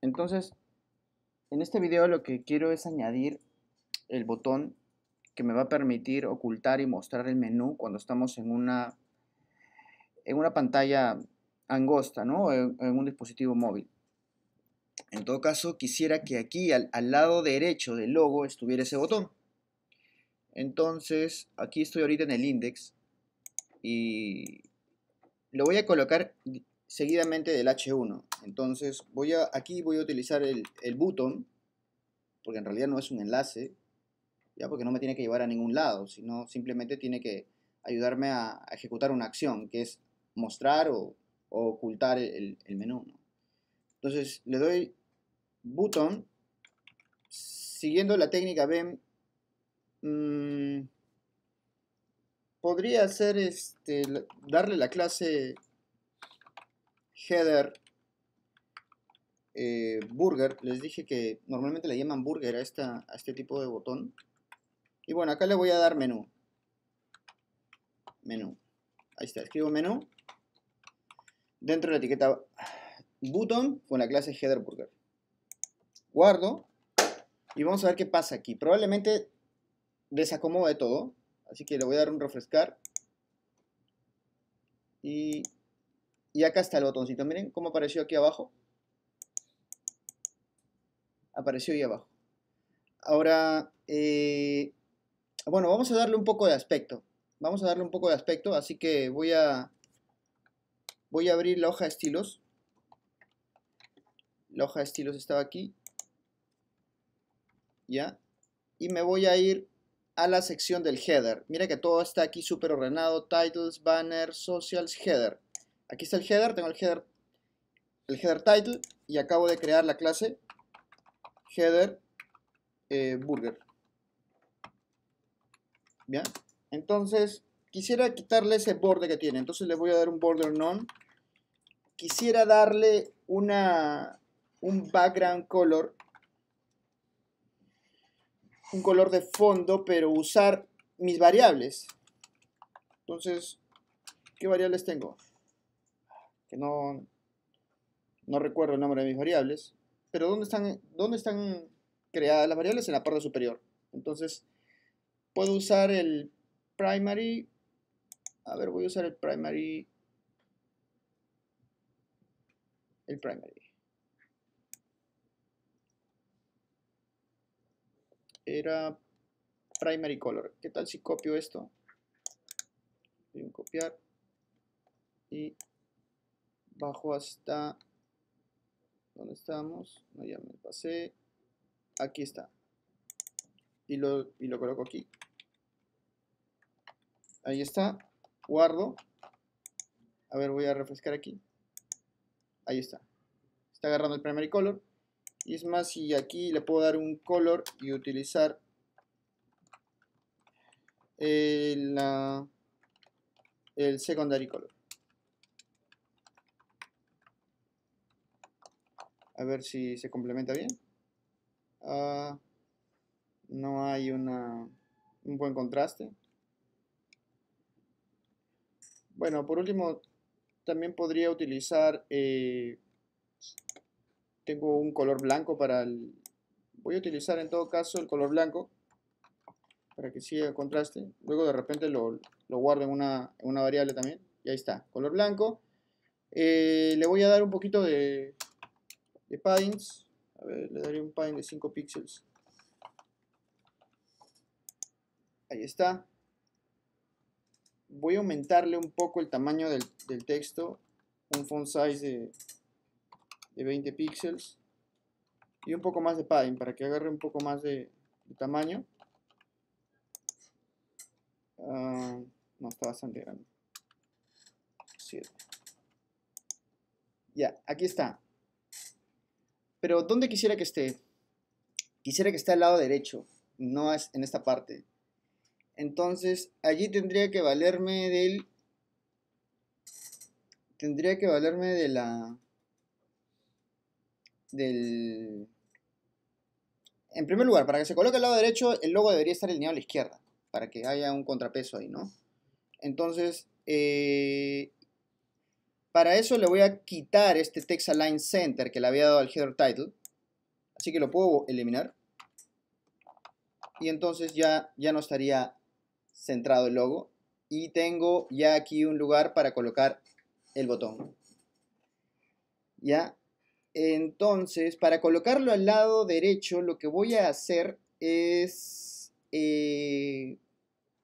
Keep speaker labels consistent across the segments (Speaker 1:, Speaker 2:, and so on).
Speaker 1: entonces, en este video lo que quiero es añadir el botón que me va a permitir ocultar y mostrar el menú cuando estamos en una, en una pantalla angosta, ¿no? En, un dispositivo móvil. En todo caso, quisiera que aquí al, al lado derecho del logo estuviera ese botón. Entonces, aquí estoy ahorita en el index y lo voy a colocar seguidamente del H1. Entonces voy a, aquí voy a utilizar el, button, porque en realidad no es un enlace, ya porque no me tiene que llevar a ningún lado, sino simplemente tiene que ayudarme a, ejecutar una acción, que es mostrar o, ocultar el, menú. Entonces le doy button, siguiendo la técnica BEM, mm, podría hacer este, darle la clase header eh, burger, les dije que normalmente le llaman burger a, a este tipo de botón. Y bueno, acá le voy a dar menú. Menú. Ahí está, escribo menú. Dentro de la etiqueta button con la clase header burger. Guardo. Y vamos a ver qué pasa aquí. Probablemente desacomode todo. Así que le voy a dar un refrescar. Y y acá está el botoncito. Miren cómo apareció aquí abajo. Apareció ahí abajo. Ahora, eh, bueno, vamos a darle un poco de aspecto. Vamos a darle un poco de aspecto, así que voy a, voy a abrir la hoja de estilos. La hoja de estilos estaba aquí. ¿Ya? Y me voy a ir a la sección del header. Mira que todo está aquí súper ordenado. Titles, banners, socials, header. Aquí está el header, tengo el header, el header title y acabo de crear la clase header eh, burger. Bien, entonces quisiera quitarle ese borde que tiene, entonces le voy a dar un border none. Quisiera darle una, un background color, un color de fondo, pero usar mis variables. Entonces, ¿qué variables tengo? no, no recuerdo el nombre de mis variables, pero ¿dónde están, dónde están creadas las variables? En la parte superior. Entonces, puedo usar el primary, a ver, voy a usar el primary, el primary. Era primary color. ¿Qué tal si copio esto? Voy a copiar y bajo hasta Donde estamos? No, ya me pasé. Aquí está. Y lo, y lo coloco aquí. Ahí está. Guardo. A ver, voy a refrescar aquí. Ahí está. Está agarrando el primary color. Y es más, si aquí le puedo dar un color y utilizar el, eh, el secondary color. A ver si se complementa bien. Ah, no hay una, un buen contraste. Bueno, por último, también podría utilizar... Eh, tengo un color blanco para el... Voy a utilizar en todo caso el color blanco para que siga el contraste. Luego de repente lo, lo guardo en una, variable también. Y ahí está, color blanco. Eh, le voy a dar un poquito de, de A ver, le daré un padding de 5 píxeles. Ahí está. Voy a aumentarle un poco el tamaño del, texto. Un font size de, 20 píxeles. Y un poco más de padding para que agarre un poco más de, tamaño. Ah, no, está bastante grande. Ya, aquí está. Pero ¿dónde quisiera que esté? Quisiera que esté al lado derecho, no es en esta parte. Entonces, allí tendría que valerme del... Tendría que valerme de la... Del... En primer lugar, para que se coloque al lado derecho, el logo debería estar alineado a la izquierda, para que haya un contrapeso ahí, ¿no? Entonces, eh, para eso le voy a quitar este text align center que le había dado al header title. Así que lo puedo eliminar. Y entonces ya, ya no estaría centrado el logo. Y tengo ya aquí un lugar para colocar el botón. ¿Ya? Entonces, para colocarlo al lado derecho, lo que voy a hacer es... Eh,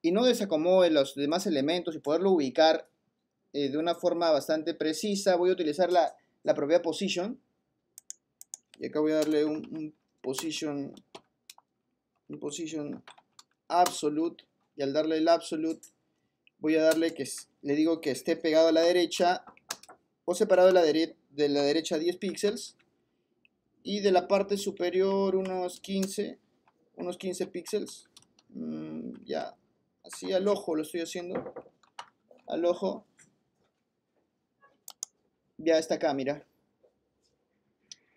Speaker 1: y no desacomode los demás elementos y poderlo ubicar eh, de una forma bastante precisa. Voy a utilizar la, la propiedad position. Y acá voy a darle un, position un position absolute. Y al darle el absolute, voy a darle que le digo que esté pegado a la derecha o separado de la, de la derecha 10 píxeles y de la parte superior unos 15 unos 15 píxeles mm, ya así al ojo lo estoy haciendo al ojo ya está acá, mira.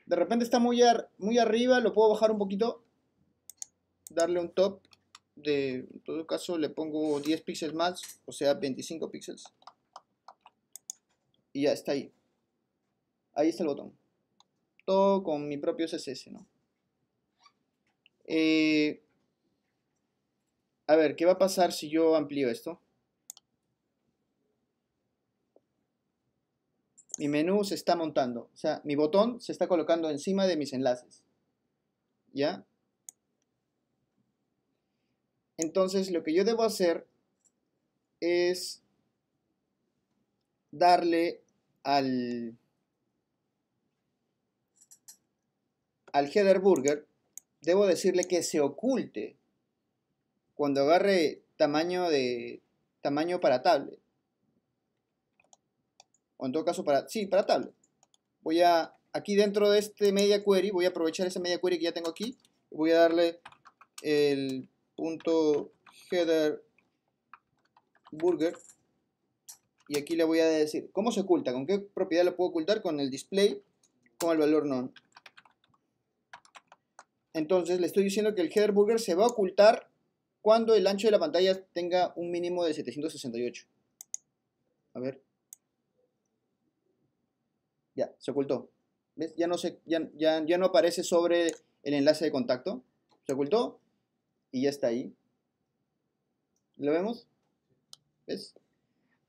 Speaker 1: De repente está muy, muy arriba, lo puedo bajar un poquito, darle un top de, en todo caso le pongo 10 píxeles más, o sea 25 píxeles. Y ya está ahí. Ahí está el botón. Todo con mi propio CSS, ¿no? Eh, a ver, ¿qué va a pasar si yo amplío esto? mi menú se está montando, o sea, mi botón se está colocando encima de mis enlaces. ¿Ya? Entonces, lo que yo debo hacer es darle al, al header burger, debo decirle que se oculte cuando agarre tamaño, de, tamaño para tablet o en todo caso para, sí, para tal Voy a, aquí dentro de este media query, voy a aprovechar ese media query que ya tengo aquí, voy a darle el punto header burger y aquí le voy a decir, ¿cómo se oculta? ¿Con qué propiedad lo puedo ocultar? Con el display, con el valor none. Entonces le estoy diciendo que el header burger se va a ocultar cuando el ancho de la pantalla tenga un mínimo de 768. A ver, se ocultó. Ya no, ya, no aparece sobre el enlace de contacto. Se ocultó y ya está ahí. ¿Lo vemos? ¿Ves?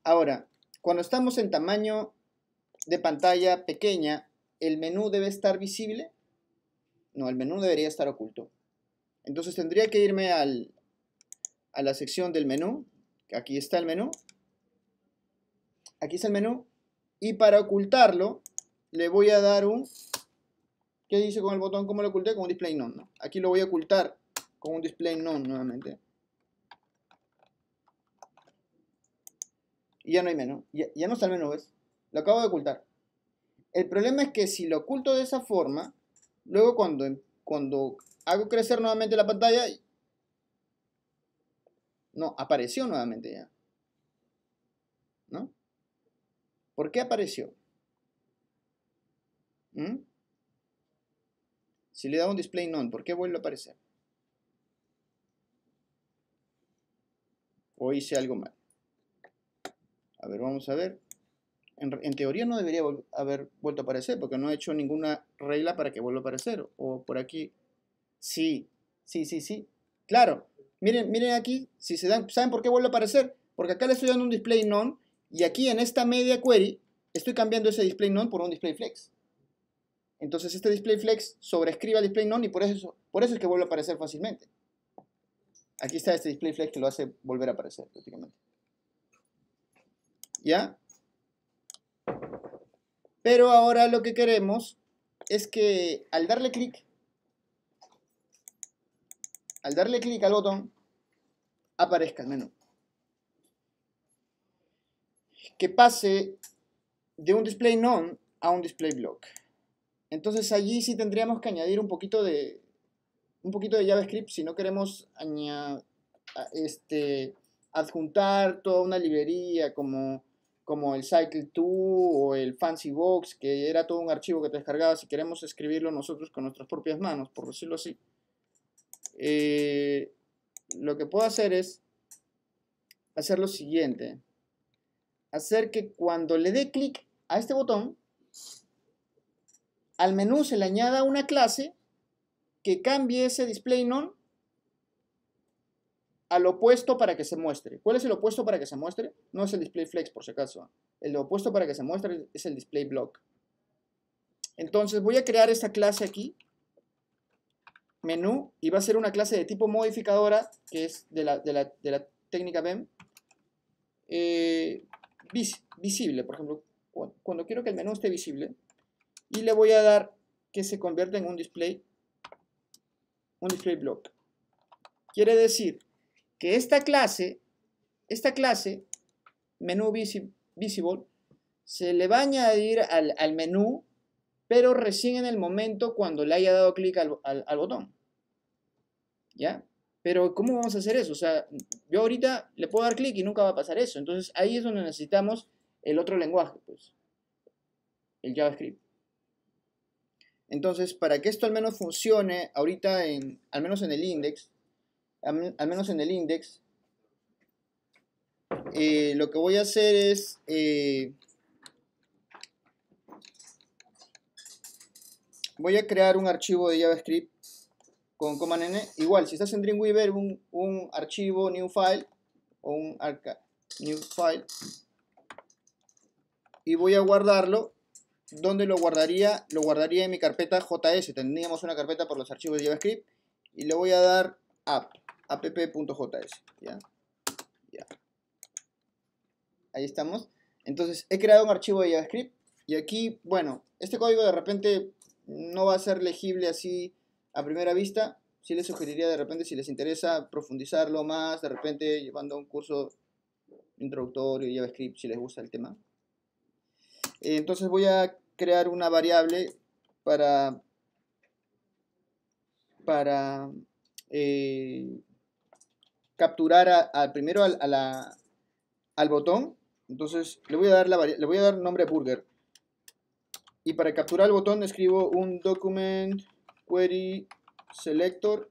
Speaker 1: Ahora, cuando estamos en tamaño de pantalla pequeña, ¿el menú debe estar visible? No, el menú debería estar oculto. Entonces tendría que irme al, a la sección del menú. Aquí está el menú. Aquí está el menú. Y para ocultarlo, le voy a dar un... ¿Qué dice con el botón? ¿Cómo lo oculté? Con un display none, ¿no? Aquí lo voy a ocultar con un display none nuevamente. Y ya no hay menú. Ya, ya no sale el menú, ¿ves? Lo acabo de ocultar. El problema es que si lo oculto de esa forma, luego cuando, cuando hago crecer nuevamente la pantalla, no, apareció nuevamente ya. ¿No? ¿Por qué apareció? ¿Mm? Si le da un display none, ¿por qué vuelve a aparecer? O hice algo mal. A ver, vamos a ver. En, teoría no debería haber vuelto a aparecer porque no he hecho ninguna regla para que vuelva a aparecer. O por aquí. Sí, sí, sí, sí. Claro. Miren, miren aquí. Si se dan, ¿Saben por qué vuelve a aparecer? Porque acá le estoy dando un display none y aquí en esta media query estoy cambiando ese display none por un display flex. Entonces este display flex sobrescribe al display none y por eso, es que vuelve a aparecer fácilmente. Aquí está este display flex que lo hace volver a aparecer prácticamente. ¿Ya? Pero ahora lo que queremos es que al darle clic, al darle clic al botón, aparezca el menú. Que pase de un display none a un display block. Entonces allí sí tendríamos que añadir un poquito de, un poquito de JavaScript si no queremos este, adjuntar toda una librería como, como el Cycle 2 o el FancyBox que era todo un archivo que te descargabas si queremos escribirlo nosotros con nuestras propias manos, por decirlo así. Eh, lo que puedo hacer es hacer lo siguiente. Hacer que cuando le dé clic a este botón, al menú se le añada una clase que cambie ese display none al opuesto para que se muestre. ¿Cuál es el opuesto para que se muestre? No es el display flex por si acaso. El opuesto para que se muestre es el display block. Entonces voy a crear esta clase aquí, menú, y va a ser una clase de tipo modificadora, que es de la, técnica BEM, eh, visible, por ejemplo. cuando quiero que el menú esté visible, y le voy a dar que se convierta en un display, un display block. Quiere decir que esta clase, esta clase, menú visible, se le va a añadir al, menú, pero recién en el momento cuando le haya dado clic al, al botón. ¿Ya? Pero ¿cómo vamos a hacer eso? O sea, yo ahorita le puedo dar clic y nunca va a pasar eso. Entonces ahí es donde necesitamos el otro lenguaje, pues, el JavaScript. Entonces, para que esto al menos funcione, ahorita, en, al menos en el index, al, menos en el index, eh, lo que voy a hacer es... Eh, voy a crear un archivo de JavaScript con command n. Igual, si estás en Dreamweaver, un, un archivo, new file, o un arca, new file, y voy a guardarlo ¿Dónde lo guardaría? Lo guardaría en mi carpeta JS. Tendríamos una carpeta por los archivos de JavaScript. Y le voy a dar app, app.js. ¿ya? Ahí estamos. Entonces, he creado un archivo de JavaScript. Y aquí, bueno, este código de repente no va a ser legible así a primera vista. Sí les sugeriría de repente, si les interesa, profundizarlo más. De repente, llevando un curso introductorio de JavaScript, si les gusta el tema. Eh, entonces voy a crear una variable para, para eh, capturar a, primero al, a la, al botón. Entonces le voy a dar la le voy a dar nombre burger. Y para capturar el botón escribo un document query selector.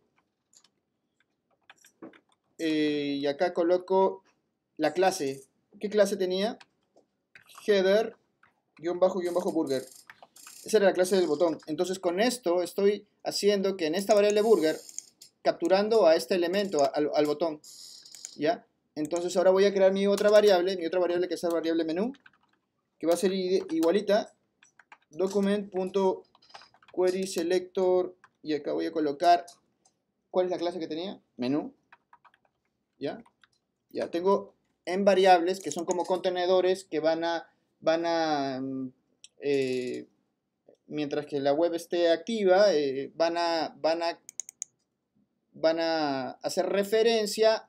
Speaker 1: Eh, y acá coloco la clase. ¿Qué clase tenía? Header guión bajo, guión bajo burger. Esa era la clase del botón. Entonces con esto estoy haciendo que en esta variable burger, capturando a este elemento, al, botón, ¿ya? Entonces ahora voy a crear mi otra variable, mi otra variable que es la variable menú, que va a ser igualita, document.querySelector, selector, y acá voy a colocar, ¿cuál es la clase que tenía? Menú, ¿ya? Ya tengo en variables que son como contenedores que van a van a, mm, eh, mientras que la web esté activa, eh, van, a, van, a, van a hacer referencia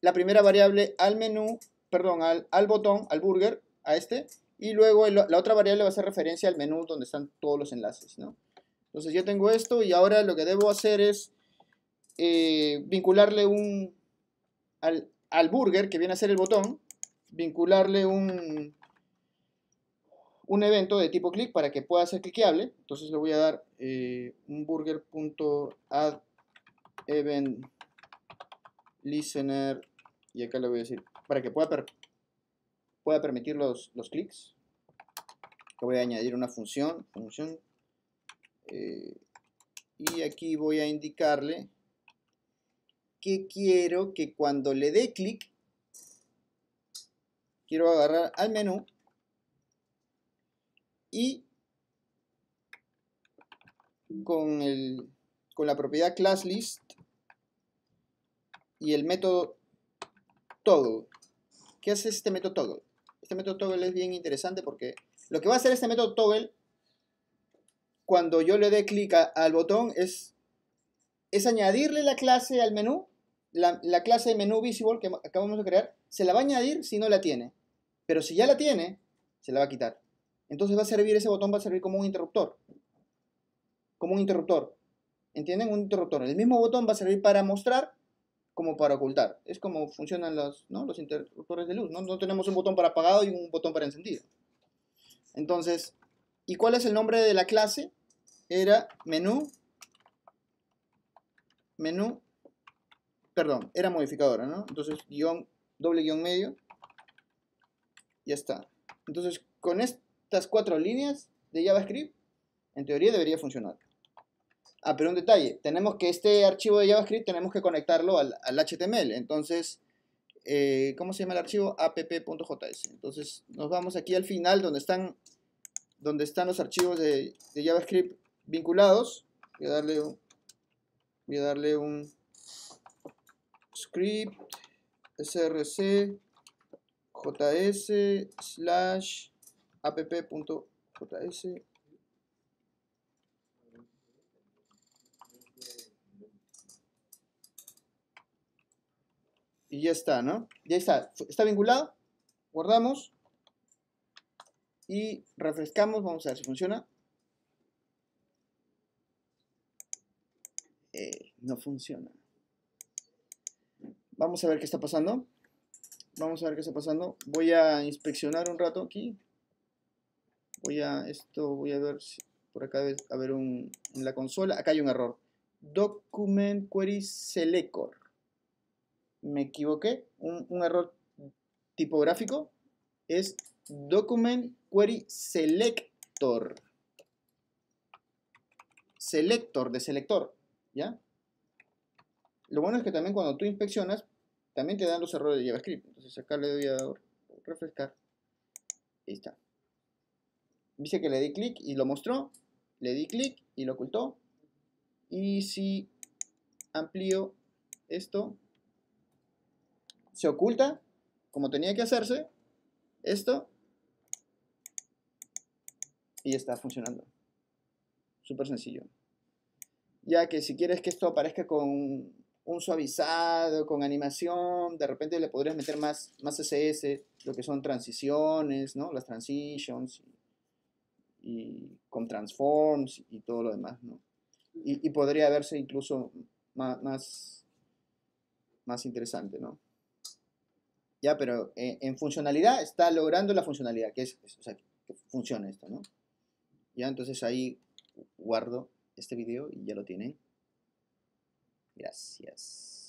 Speaker 1: la primera variable al menú, perdón, al, botón, al burger, a este, y luego la otra variable va a hacer referencia al menú donde están todos los enlaces, Entonces yo tengo esto y ahora lo que debo hacer es eh, vincularle un, al burger, que viene a ser el botón, vincularle un, un evento de tipo click para que pueda ser cliqueable. Entonces le voy a dar eh, un burger.addEventListener event y acá le voy a decir para que pueda, pueda permitir los, clics. Le voy a añadir una función, función eh, y aquí voy a indicarle que quiero que cuando le dé clic quiero agarrar al menú y con, el, con la propiedad classList y el método toggle. ¿Qué hace este método toggle? Este método toggle es bien interesante porque lo que va a hacer este método toggle cuando yo le dé clic al botón es, es añadirle la clase al menú, la, la clase de menú visible que acabamos de crear, se la va a añadir si no la tiene. Pero si ya la tiene, se la va a quitar. Entonces va a servir, ese botón va a servir como un interruptor. Como un interruptor. ¿Entienden? Un interruptor. El mismo botón va a servir para mostrar como para ocultar. Es como funcionan los, los interruptores de luz. ¿no? tenemos un botón para apagado y un botón para encendido. Entonces, ¿y cuál es el nombre de la clase? Era menú. Menú. Perdón, era modificadora, ¿no? Entonces, doble guión medio. Ya está. Entonces, con esto estas cuatro líneas de JavaScript, en teoría debería funcionar. Ah, pero un detalle, tenemos que este archivo de JavaScript tenemos que conectarlo al, HTML, entonces, eh, ¿cómo se llama el archivo? app.js. Entonces, nos vamos aquí al final donde están, donde están los archivos de, JavaScript vinculados. Voy a darle voy a darle un script src js slash app.js y ya está, ¿no? Ya está, está vinculado, guardamos y refrescamos, vamos a ver si funciona. Eh, no funciona. Vamos a ver qué está pasando. Vamos a ver qué está pasando. Voy a inspeccionar un rato aquí voy a esto voy a ver si por acá a ver un en la consola acá hay un error document query selector me equivoqué un, un error tipográfico es document query selector selector de selector ya lo bueno es que también cuando tú inspeccionas también te dan los errores de JavaScript entonces acá le doy a refrescar ahí está Dice que le di clic y lo mostró. Le di clic y lo ocultó. Y si amplío esto, se oculta, como tenía que hacerse, esto, y está funcionando. Súper sencillo. Ya que si quieres que esto aparezca con un suavizado, con animación, de repente le podrías meter más, más ss lo que son transiciones, ¿no? Las transitions, y con transforms y todo lo demás, Y, podría verse incluso más, más, interesante, Ya, pero eh, en, funcionalidad está logrando la funcionalidad, que es, que funciona esto, ¿no? Ya, entonces ahí guardo este video y ya lo tiene Gracias.